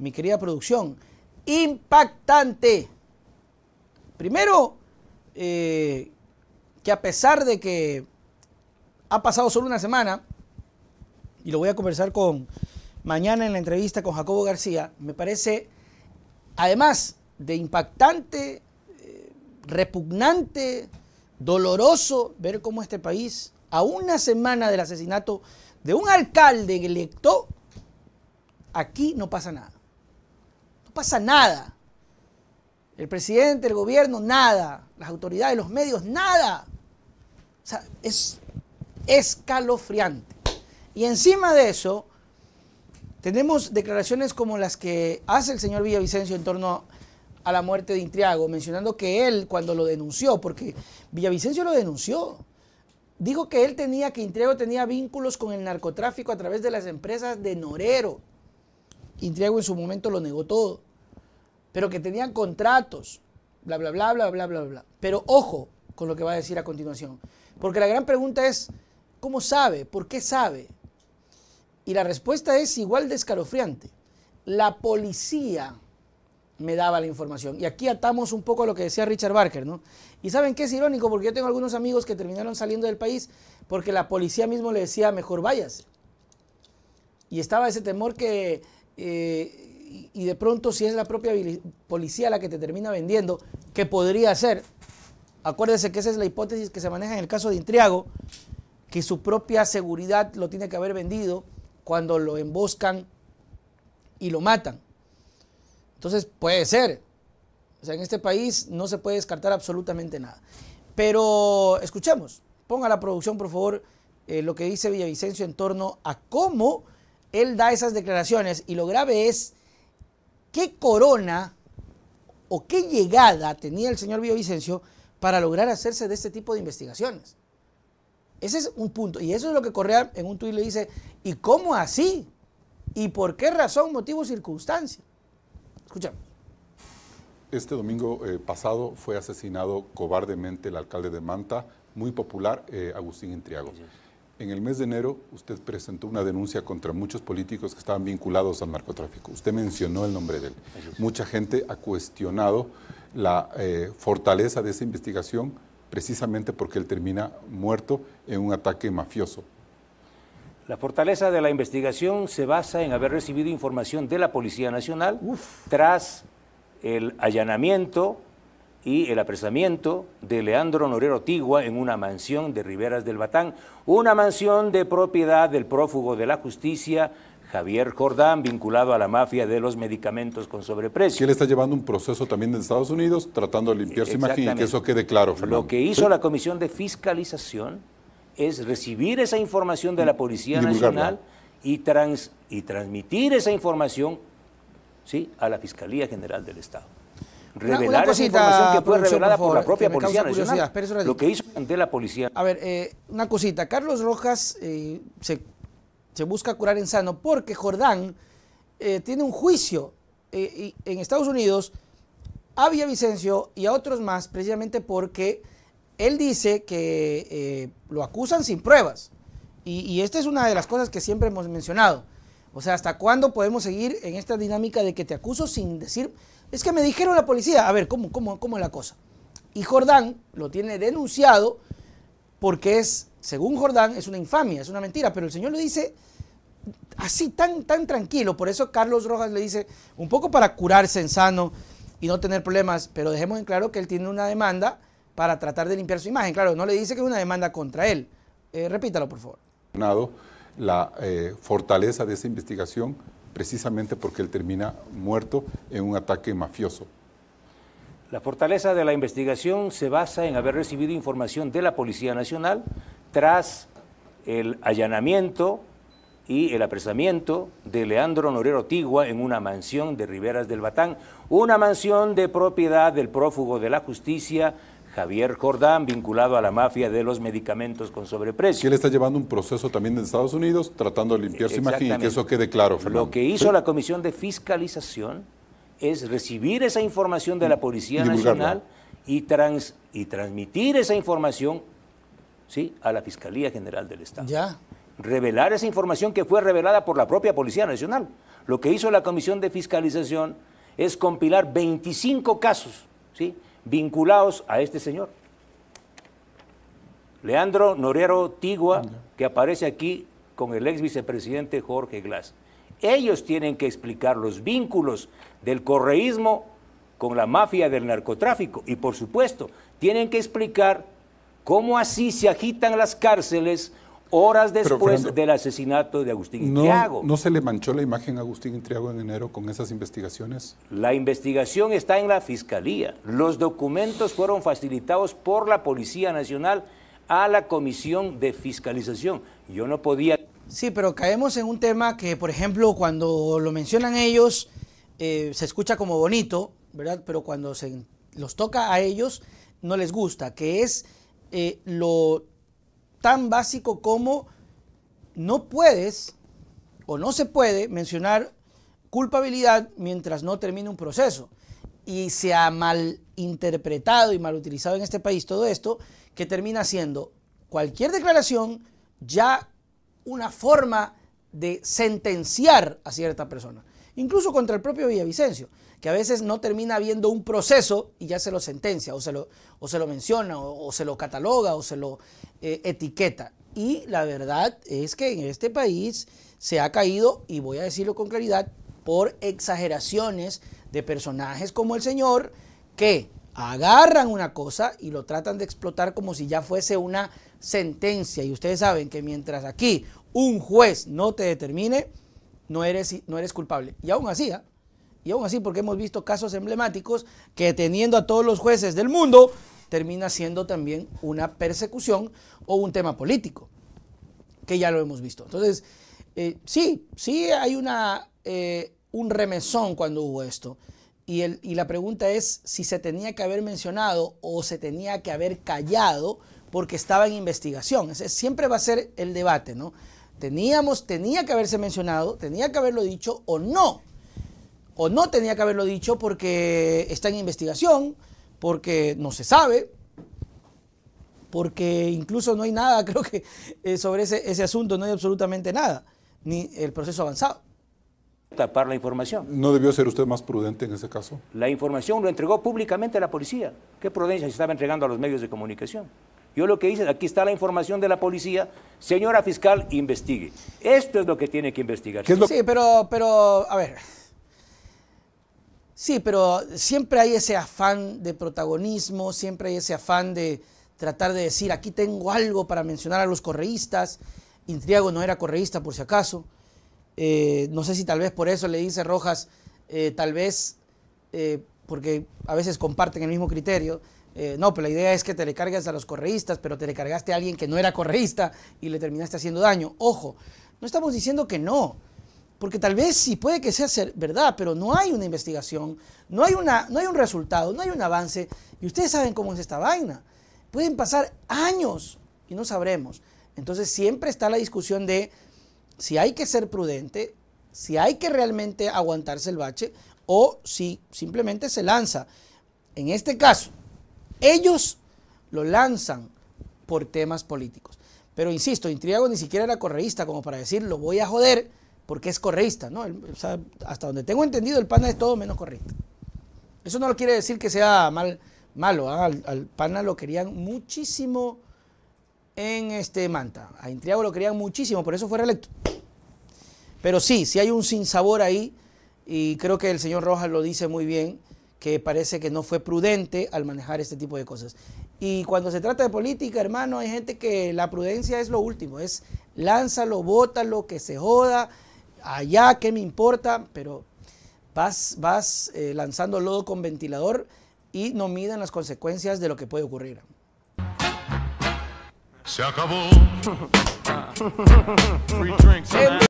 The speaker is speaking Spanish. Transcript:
mi querida producción, impactante. Primero, eh, que a pesar de que ha pasado solo una semana, y lo voy a conversar con mañana en la entrevista con Jacobo García, me parece, además de impactante, eh, repugnante, doloroso, ver cómo este país, a una semana del asesinato de un alcalde electo, aquí no pasa nada pasa nada. El presidente, el gobierno, nada. Las autoridades, los medios, nada. O sea, es escalofriante. Y encima de eso, tenemos declaraciones como las que hace el señor Villavicencio en torno a la muerte de Intriago, mencionando que él, cuando lo denunció, porque Villavicencio lo denunció, dijo que él tenía, que Intriago tenía vínculos con el narcotráfico a través de las empresas de Norero. Intriago en su momento lo negó todo, pero que tenían contratos, bla, bla, bla, bla, bla, bla, bla. Pero ojo con lo que va a decir a continuación, porque la gran pregunta es, ¿cómo sabe? ¿Por qué sabe? Y la respuesta es igual de escalofriante. La policía me daba la información. Y aquí atamos un poco a lo que decía Richard Barker, ¿no? Y saben qué es irónico, porque yo tengo algunos amigos que terminaron saliendo del país porque la policía mismo le decía, mejor váyase. Y estaba ese temor que eh, y de pronto si es la propia policía la que te termina vendiendo, que podría ser, acuérdese que esa es la hipótesis que se maneja en el caso de Intriago, que su propia seguridad lo tiene que haber vendido cuando lo emboscan y lo matan. Entonces puede ser. O sea, en este país no se puede descartar absolutamente nada. Pero escuchemos, ponga la producción por favor eh, lo que dice Villavicencio en torno a cómo él da esas declaraciones y lo grave es qué corona o qué llegada tenía el señor Biovicencio para lograr hacerse de este tipo de investigaciones. Ese es un punto. Y eso es lo que Correa en un tuit le dice, ¿y cómo así? ¿Y por qué razón, motivo, circunstancia? Escuchamos. Este domingo eh, pasado fue asesinado cobardemente el alcalde de Manta, muy popular, eh, Agustín Intriago en el mes de enero usted presentó una denuncia contra muchos políticos que estaban vinculados al narcotráfico. Usted mencionó el nombre de él. Mucha gente ha cuestionado la eh, fortaleza de esa investigación precisamente porque él termina muerto en un ataque mafioso. La fortaleza de la investigación se basa en haber recibido información de la Policía Nacional tras el allanamiento y el apresamiento de Leandro Norero Tigua en una mansión de Riberas del Batán, una mansión de propiedad del prófugo de la justicia Javier Jordán, vinculado a la mafia de los medicamentos con sobreprecio. ¿Quién él está llevando un proceso también en Estados Unidos, tratando de limpiar su imagen que eso quede claro, Lo que hizo la Comisión de Fiscalización es recibir esa información de la Policía Nacional y, y transmitir esa información ¿sí? a la Fiscalía General del Estado revelar una, información que fue revelada por, la propia Policía Lo que hizo ante la policía. A ver, eh, una cosita. Carlos Rojas eh, se, busca curar en sano porque Jordán eh, tiene un juicio y, en Estados Unidos a Villavicencio y a otros más precisamente porque él dice que lo acusan sin pruebas. y esta es una de las cosas que siempre hemos mencionado. O sea, ¿hasta cuándo podemos seguir en esta dinámica de que te acuso sin decir, es que me dijeron la policía? A ver, ¿cómo, cómo, cómo es la cosa? Y Jordán lo tiene denunciado porque es, según Jordán, es una infamia, es una mentira, pero el señor le dice así, tan, tan tranquilo. Por eso Carlos Rojas le dice, un poco para curarse en sano y no tener problemas, pero dejemos en claro que él tiene una demanda para tratar de limpiar su imagen. Claro, no le dice que es una demanda contra él. Eh, repítalo, por favor la eh, fortaleza de esa investigación precisamente porque él termina muerto en un ataque mafioso. La fortaleza de la investigación se basa en haber recibido información de la Policía Nacional tras el allanamiento y el apresamiento de Leandro Norero Tigua en una mansión de Riberas del Batán, una mansión de propiedad del prófugo de la justicia Javier Jordán, vinculado a la mafia de los medicamentos con sobreprecio. Que él está llevando un proceso también en Estados Unidos, tratando de limpiar su imagen y que eso quede claro, Fernando. Lo que hizo la Comisión de Fiscalización es recibir esa información de la mm. Policía Nacional y, y transmitir esa información ¿sí? a la Fiscalía General del Estado. Ya. Revelar esa información que fue revelada por la propia Policía Nacional. Lo que hizo la Comisión de Fiscalización es compilar 25 casos, ¿sí? vinculados a este señor. Leandro Norero Tigua, que aparece aquí con el ex vicepresidente Jorge Glass. Ellos tienen que explicar los vínculos del correísmo con la mafia del narcotráfico. Y por supuesto, tienen que explicar cómo así se agitan las cárceles horas después del asesinato de Agustín Intriago. No, se le manchó la imagen a Agustín Intriago en enero con esas investigaciones? La investigación está en la Fiscalía. Los documentos fueron facilitados por la Policía Nacional a la Comisión de Fiscalización. Yo no podía... Sí, pero caemos en un tema que, por ejemplo, cuando lo mencionan ellos, eh, se escucha como bonito, ¿verdad? Pero cuando se los toca a ellos, no les gusta, que es eh, lo tan básico como no puedes o no se puede mencionar culpabilidad mientras no termine un proceso. Y se ha mal interpretado y mal utilizado en este país todo esto, que termina siendo cualquier declaración ya una forma de sentenciar a cierta persona incluso contra el propio Villavicencio, que a veces no termina habiendo un proceso y ya se lo sentencia, o se lo, o se lo menciona, o, se lo cataloga, o se lo eh, etiqueta. Y la verdad es que en este país se ha caído, y voy a decirlo con claridad, por exageraciones de personajes como el señor que agarran una cosa y lo tratan de explotar como si ya fuese una sentencia. Y ustedes saben que mientras aquí un juez no te determine, no eres, no eres culpable. Y aún así, ¿ah? y aún así, porque hemos visto casos emblemáticos que teniendo a todos los jueces del mundo, termina siendo también una persecución o un tema político, que ya lo hemos visto. Entonces, eh, sí, sí hay una, eh, un remesón cuando hubo esto. Y, la pregunta es si se tenía que haber mencionado o se tenía que haber callado porque estaba en investigación. Ese siempre va a ser el debate, ¿no? Teníamos, tenía que haberse mencionado, tenía que haberlo dicho o no. O no tenía que haberlo dicho porque está en investigación, porque no se sabe, porque incluso no hay nada, creo que eh, sobre ese, ese asunto no hay absolutamente nada, ni el proceso avanzado tapar la información. ¿No debió ser usted más prudente en ese caso? La información lo entregó públicamente a la policía. ¿Qué prudencia se estaba entregando a los medios de comunicación? Yo lo que hice, aquí está la información de la policía. Señora fiscal, investigue. Esto es lo que tiene que investigar. Sí, pero, pero, a ver. Sí, pero siempre hay ese afán de protagonismo, siempre hay ese afán de tratar de decir, aquí tengo algo para mencionar a los correístas. Intriago no era correísta, por si acaso. Eh, no sé si tal vez por eso le dice Rojas, eh, tal vez eh, porque a veces comparten el mismo criterio eh, no, pero pues la idea es que te le cargas a los correístas, pero te le cargaste a alguien que no era correísta y le terminaste haciendo daño. Ojo, no estamos diciendo que no, porque tal vez sí puede que sea verdad, pero no hay una investigación, no hay, una, no hay un resultado, no hay un avance, y ustedes saben cómo es esta vaina. Pueden pasar años y no sabremos. Entonces siempre está la discusión de si hay que ser prudente, si hay que realmente aguantarse el bache o si simplemente se lanza. En este caso, ellos lo lanzan por temas políticos. Pero insisto, Intriago ni siquiera era correísta como para decir lo voy a joder porque es correísta, ¿no? hasta donde tengo entendido, el pana es todo menos correísta. Eso no quiere decir que sea malo. ¿ah? Al, al, pana lo querían muchísimo en este Manta. A Intriago lo querían muchísimo, por eso fue reelecto. Pero sí, sí hay un sinsabor ahí y creo que el señor Rojas lo dice muy bien que parece que no fue prudente al manejar este tipo de cosas. Y cuando se trata de política, hermano, hay gente que la prudencia es lo último, es lánzalo, bótalo, que se joda, allá, ¿qué me importa? Pero vas, vas eh, lanzando lodo con ventilador y no midan las consecuencias de lo que puede ocurrir. Se acabó. Free